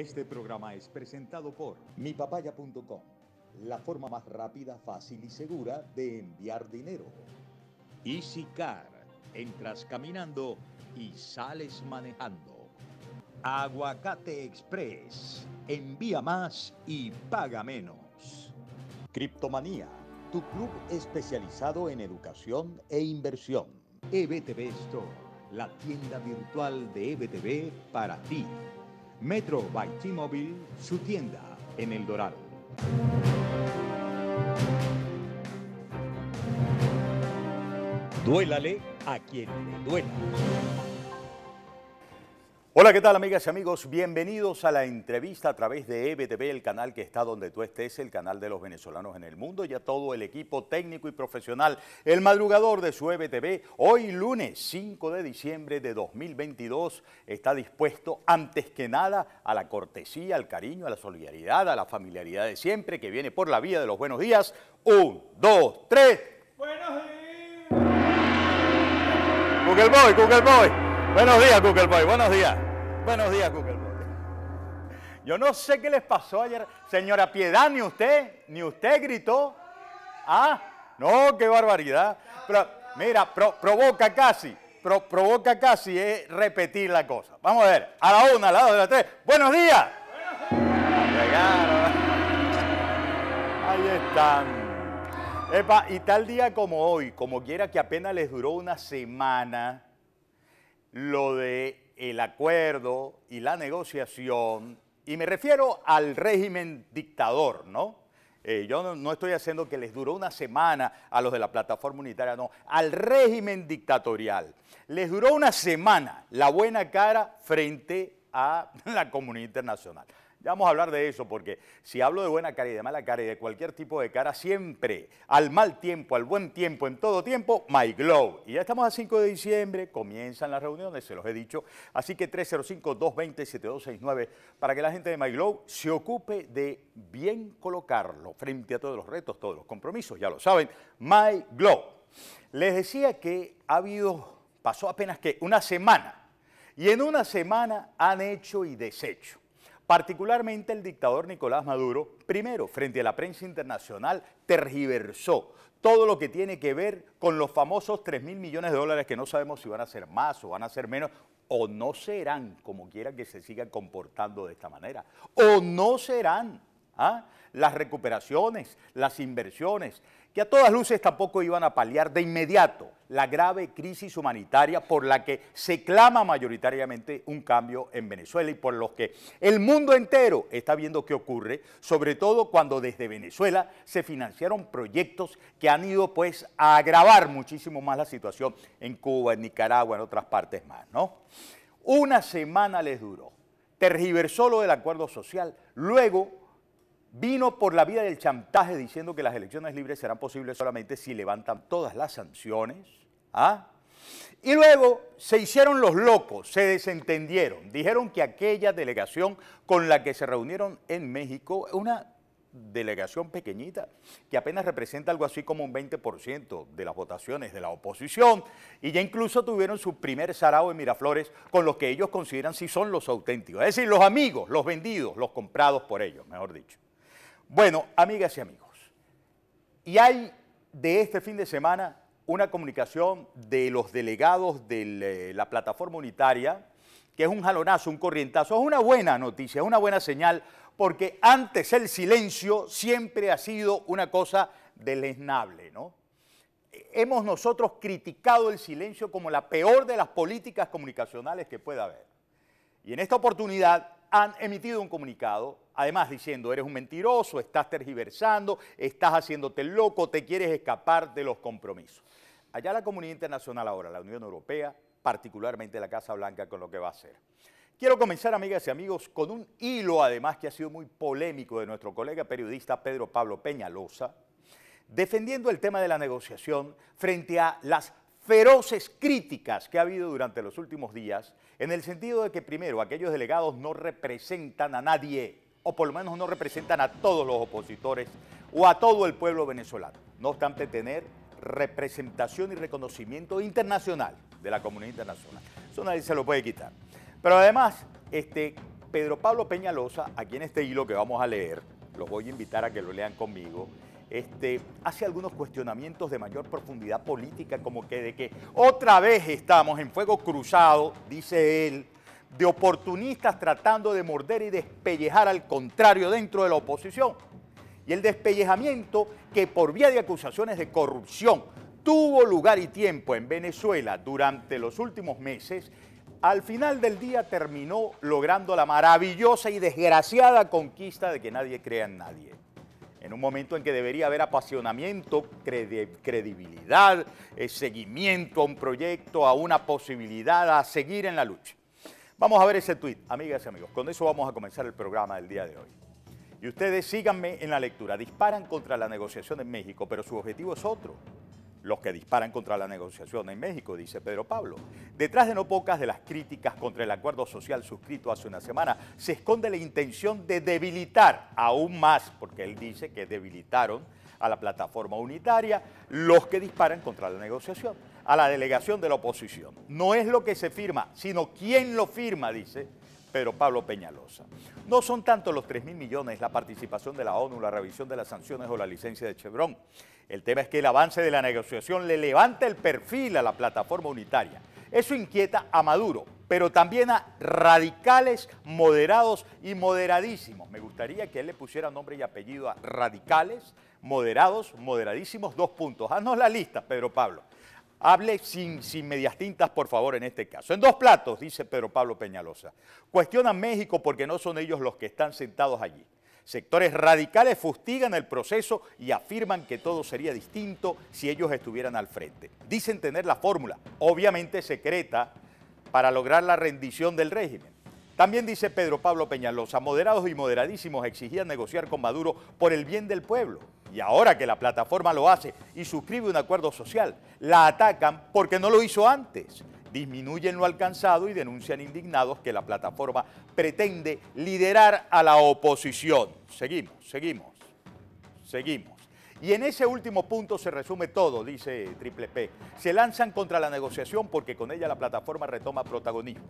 Este programa es presentado por mipapaya.com, la forma más rápida, fácil y segura de enviar dinero. EasyCar, entras caminando y sales manejando. Aguacate Express, envía más y paga menos. Criptomanía, tu club especializado en educación e inversión. EBTV Store, la tienda virtual de EBTV para ti. Metro by T-Mobile, su tienda en El Dorado. Duélale a quien le duela. Hola, ¿qué tal amigas y amigos? Bienvenidos a la entrevista a través de EBTV, el canal que está donde tú estés, el canal de los venezolanos en el mundo, y a todo el equipo técnico y profesional, el madrugador de su EBTV, hoy lunes 5 de diciembre de 2022, está dispuesto antes que nada a la cortesía, al cariño, a la solidaridad, a la familiaridad de siempre, que viene por la vía de los buenos días. Un, dos, tres. Buenos días. Google Boy, Google Boy. Buenos días, Google Buenos días. Buenos días, Google Yo no sé qué les pasó ayer. Señora Piedad, ni usted, ni usted gritó. Ah, no, qué barbaridad. Pero, mira, provoca casi, provoca casi es eh, repetir la cosa. Vamos a ver, a la una, a la dos, a la tres. ¡Buenos días! Llegaron. Ahí están. Epa, y tal día como hoy, como quiera que apenas les duró una semana, lo de el acuerdo y la negociación, y me refiero al régimen dictador, ¿no? Eh, yo no, estoy haciendo que les duró una semana a los de la plataforma unitaria, no, al régimen dictatorial. Les duró una semana la buena cara frente a la comunidad internacional. Ya vamos a hablar de eso, porque si hablo de buena cara y de mala cara y de cualquier tipo de cara, siempre, al mal tiempo, al buen tiempo, en todo tiempo, my glow. Y ya estamos a 5 de diciembre, comienzan las reuniones, se los he dicho. Así que 305-220-7269, para que la gente de my glow se ocupe de bien colocarlo frente a todos los retos, todos los compromisos, ya lo saben, my glow. Les decía que ha habido, pasó apenas que una semana, y en una semana han hecho y deshecho Particularmente el dictador Nicolás Maduro, primero, frente a la prensa internacional, tergiversó todo lo que tiene que ver con los famosos 3 mil millones de dólares que no sabemos si van a ser más o van a ser menos, o no serán, como quiera que se siga comportando de esta manera, o no serán ¿ah? las recuperaciones, las inversiones, que a todas luces tampoco iban a paliar de inmediato la grave crisis humanitaria por la que se clama mayoritariamente un cambio en Venezuela y por los que el mundo entero está viendo qué ocurre, sobre todo cuando desde Venezuela se financiaron proyectos que han ido pues a agravar muchísimo más la situación en Cuba, en Nicaragua, en otras partes más, ¿no? Una semana les duró, tergiversó lo del acuerdo social, luego vino por la vía del chantaje diciendo que las elecciones libres serán posibles solamente si levantan todas las sanciones. ¿ah? Y luego se hicieron los locos, se desentendieron. Dijeron que aquella delegación con la que se reunieron en México, una delegación pequeñita que apenas representa algo así como un 20% de las votaciones de la oposición y ya incluso tuvieron su primer sarao en Miraflores con los que ellos consideran si son los auténticos, es decir, los amigos, los vendidos, los comprados por ellos, mejor dicho. Bueno, amigas y amigos, y hay de este fin de semana una comunicación de los delegados de eh, la plataforma unitaria, que es un jalonazo, un corrientazo, es una buena noticia, es una buena señal, porque antes el silencio siempre ha sido una cosa deleznable, ¿no? Hemos nosotros criticado el silencio como la peor de las políticas comunicacionales que pueda haber. Y en esta oportunidad han emitido un comunicado, además diciendo, eres un mentiroso, estás tergiversando, estás haciéndote loco, te quieres escapar de los compromisos. Allá la comunidad internacional ahora, la Unión Europea, particularmente la Casa Blanca, con lo que va a hacer. Quiero comenzar, amigas y amigos, con un hilo, además, que ha sido muy polémico de nuestro colega periodista Pedro Pablo Peñalosa, defendiendo el tema de la negociación frente a las feroces críticas que ha habido durante los últimos días, en el sentido de que primero aquellos delegados no representan a nadie, o por lo menos no representan a todos los opositores o a todo el pueblo venezolano, no obstante tener representación y reconocimiento internacional de la comunidad internacional. Eso nadie se lo puede quitar. Pero además, este, Pedro Pablo Peñalosa, aquí en este hilo que vamos a leer, los voy a invitar a que lo lean conmigo, este, hace algunos cuestionamientos de mayor profundidad política, como que de que otra vez estamos en fuego cruzado, dice él, de oportunistas tratando de morder y despellejar al contrario dentro de la oposición. Y el despellejamiento que por vía de acusaciones de corrupción tuvo lugar y tiempo en Venezuela durante los últimos meses, al final del día terminó logrando la maravillosa y desgraciada conquista de que nadie crea en nadie en un momento en que debería haber apasionamiento, credibilidad, eh, seguimiento a un proyecto, a una posibilidad, a seguir en la lucha. Vamos a ver ese tuit, amigas y amigos. Con eso vamos a comenzar el programa del día de hoy. Y ustedes síganme en la lectura. Disparan contra la negociación en México, pero su objetivo es otro los que disparan contra la negociación en México, dice Pedro Pablo. Detrás de no pocas de las críticas contra el acuerdo social suscrito hace una semana, se esconde la intención de debilitar aún más, porque él dice que debilitaron a la plataforma unitaria los que disparan contra la negociación, a la delegación de la oposición. No es lo que se firma, sino quién lo firma, dice Pedro Pablo Peñalosa. No son tanto los 3 mil millones, la participación de la ONU, la revisión de las sanciones o la licencia de Chevron. El tema es que el avance de la negociación le levanta el perfil a la plataforma unitaria. Eso inquieta a Maduro, pero también a radicales moderados y moderadísimos. Me gustaría que él le pusiera nombre y apellido a radicales, moderados, moderadísimos, dos puntos. Haznos la lista, Pedro Pablo. Hable sin, sin, medias tintas, por favor, en este caso. En dos platos, dice Pedro Pablo Peñalosa. Cuestionan México porque no son ellos los que están sentados allí. Sectores radicales fustigan el proceso y afirman que todo sería distinto si ellos estuvieran al frente. Dicen tener la fórmula, obviamente secreta, para lograr la rendición del régimen. También dice Pedro Pablo Peñalosa, moderados y moderadísimos exigían negociar con Maduro por el bien del pueblo y ahora que la plataforma lo hace y suscribe un acuerdo social, la atacan porque no lo hizo antes. Disminuyen lo alcanzado y denuncian indignados que la plataforma pretende liderar a la oposición. Seguimos, seguimos, seguimos. Y en ese último punto se resume todo, dice Triple P. Se lanzan contra la negociación porque con ella la plataforma retoma protagonismo.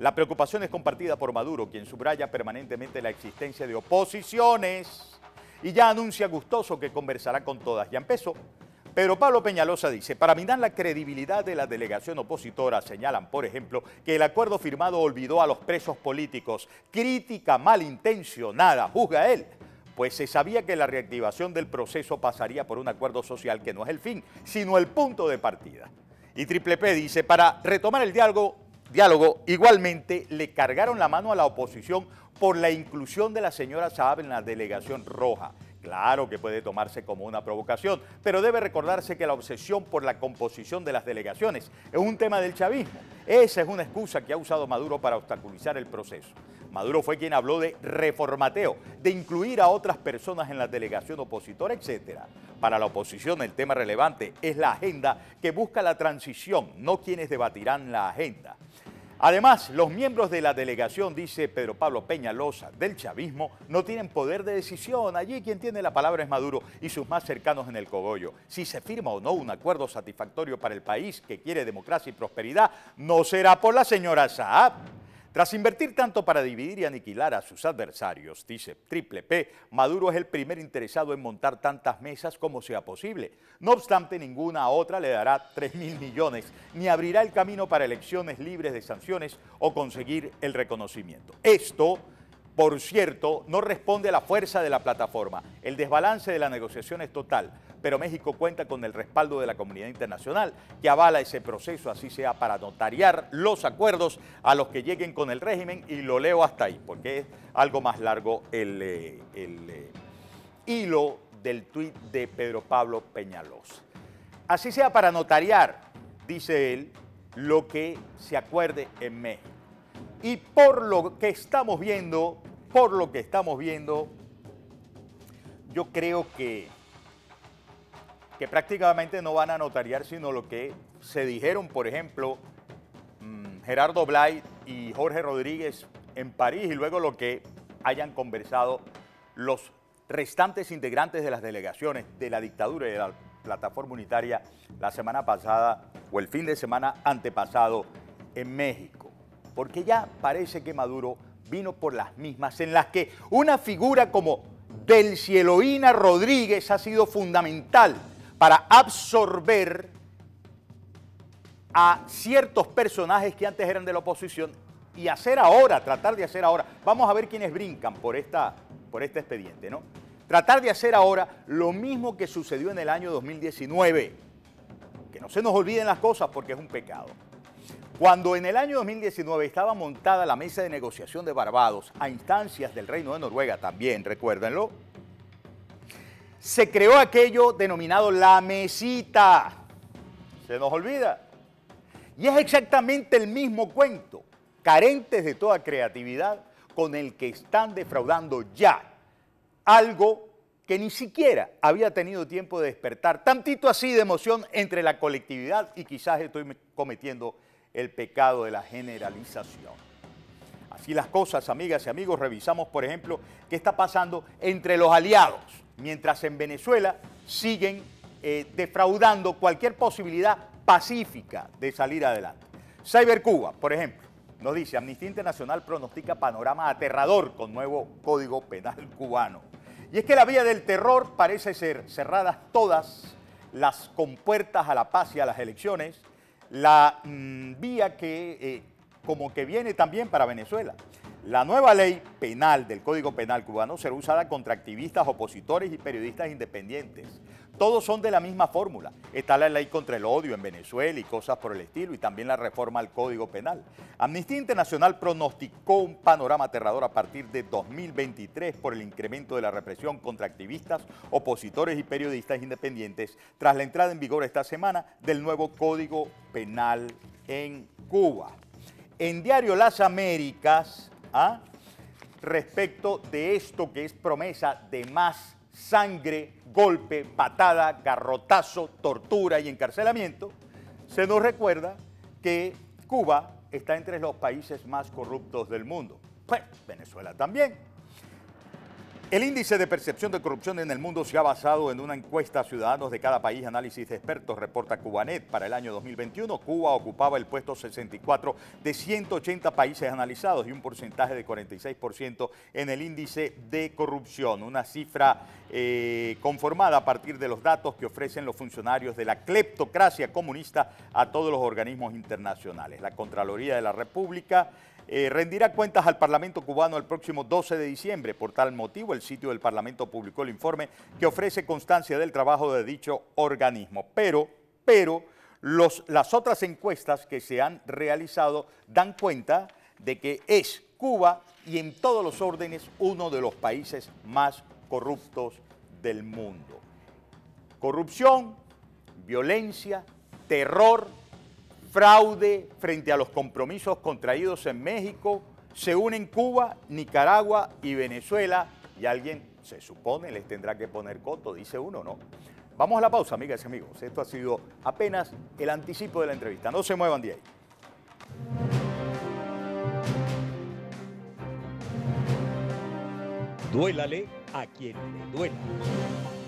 La preocupación es compartida por Maduro, quien subraya permanentemente la existencia de oposiciones y ya anuncia gustoso que conversará con todas. Ya empezó. Pero Pablo Peñalosa dice, para mirar la credibilidad de la delegación opositora, señalan, por ejemplo, que el acuerdo firmado olvidó a los presos políticos. Crítica malintencionada, juzga él pues se sabía que la reactivación del proceso pasaría por un acuerdo social que no es el fin, sino el punto de partida. Y Triple P dice, para retomar el diálogo, diálogo igualmente le cargaron la mano a la oposición por la inclusión de la señora Saab en la delegación roja. Claro que puede tomarse como una provocación, pero debe recordarse que la obsesión por la composición de las delegaciones es un tema del chavismo. Esa es una excusa que ha usado Maduro para obstaculizar el proceso. Maduro fue quien habló de reformateo, de incluir a otras personas en la delegación opositora, etc. Para la oposición el tema relevante es la agenda que busca la transición, no quienes debatirán la agenda. Además, los miembros de la delegación, dice Pedro Pablo Peñalosa, del chavismo, no tienen poder de decisión. Allí quien tiene la palabra es Maduro y sus más cercanos en el cogollo. Si se firma o no un acuerdo satisfactorio para el país que quiere democracia y prosperidad, no será por la señora Saab. Tras invertir tanto para dividir y aniquilar a sus adversarios, dice Triple P, Maduro es el primer interesado en montar tantas mesas como sea posible. No obstante, ninguna otra le dará 3 mil millones, ni abrirá el camino para elecciones libres de sanciones o conseguir el reconocimiento. Esto, por cierto, no responde a la fuerza de la plataforma. El desbalance de la negociación es total pero México cuenta con el respaldo de la comunidad internacional que avala ese proceso, así sea para notariar los acuerdos a los que lleguen con el régimen y lo leo hasta ahí, porque es algo más largo el, eh, eh, hilo del tuit de Pedro Pablo Peñalosa. Así sea para notariar, dice él, lo que se acuerde en México. Y por lo que estamos viendo, por lo que estamos viendo, yo creo que que prácticamente no van a notariar sino lo que se dijeron, por ejemplo, mm, Gerardo Blay y Jorge Rodríguez en París y luego lo que hayan conversado los restantes integrantes de las delegaciones de la dictadura y de la plataforma unitaria la semana pasada o el fin de semana antepasado en México. Porque ya parece que Maduro vino por las mismas en las que una figura como Del Cieloína Rodríguez ha sido fundamental para absorber a ciertos personajes que antes eran de la oposición y hacer ahora, tratar de hacer ahora. Vamos a ver quiénes brincan por, esta, por este expediente, ¿no? Tratar de hacer ahora lo mismo que sucedió en el año 2019. Que no se nos olviden las cosas porque es un pecado. Cuando en el año 2019 estaba montada la mesa de negociación de Barbados a instancias del Reino de Noruega también, recuérdenlo, se creó aquello denominado la mesita. Se nos olvida. Y es exactamente el mismo cuento, carentes de toda creatividad, con el que están defraudando ya algo que ni siquiera había tenido tiempo de despertar, tantito así de emoción entre la colectividad y quizás estoy cometiendo el pecado de la generalización y las cosas, amigas y amigos, revisamos, por ejemplo, qué está pasando entre los aliados, mientras en Venezuela siguen eh, defraudando cualquier posibilidad pacífica de salir adelante. Cybercuba, por ejemplo, nos dice, Amnistía Internacional pronostica panorama aterrador con nuevo Código Penal cubano. Y es que la vía del terror parece ser cerradas todas las compuertas a la paz y a las elecciones, la mm, vía que eh, como que viene también para Venezuela. La nueva ley penal del Código Penal cubano será usada contra activistas, opositores y periodistas independientes. Todos son de la misma fórmula. Está la ley contra el odio en Venezuela y cosas por el estilo, y también la reforma al Código Penal. Amnistía Internacional pronosticó un panorama aterrador a partir de 2023 por el incremento de la represión contra activistas, opositores y periodistas independientes tras la entrada en vigor esta semana del nuevo Código Penal en Cuba en Diario Las Américas ¿ah? respecto de esto que es promesa de más sangre, golpe, patada, garrotazo, tortura y encarcelamiento, se nos recuerda que Cuba está entre los países más corruptos del mundo. Pues Venezuela también. El índice de percepción de corrupción en el mundo se ha basado en una encuesta a ciudadanos de cada país, análisis de expertos, reporta Cubanet. Para el año 2021, Cuba ocupaba el puesto 64 de 180 países analizados y un porcentaje de 46% en el índice de corrupción, una cifra eh, conformada a partir de los datos que ofrecen los funcionarios de la cleptocracia comunista a todos los organismos internacionales. La Contraloría de la República eh, rendirá cuentas al Parlamento cubano el próximo 12 de diciembre. Por tal motivo, el sitio del Parlamento publicó el informe que ofrece constancia del trabajo de dicho organismo. Pero, pero, las otras encuestas que se han realizado dan cuenta de que es Cuba y en todos los órdenes uno de los países más corruptos del mundo. Corrupción, violencia, terror, fraude frente a los compromisos contraídos en México, se unen Cuba, Nicaragua y Venezuela y alguien se supone les tendrá que poner coto, dice uno, ¿no? Vamos a la pausa, amigas y amigos. Esto ha sido apenas el anticipo de la entrevista. No se muevan de ahí. Duélale a quien le duela.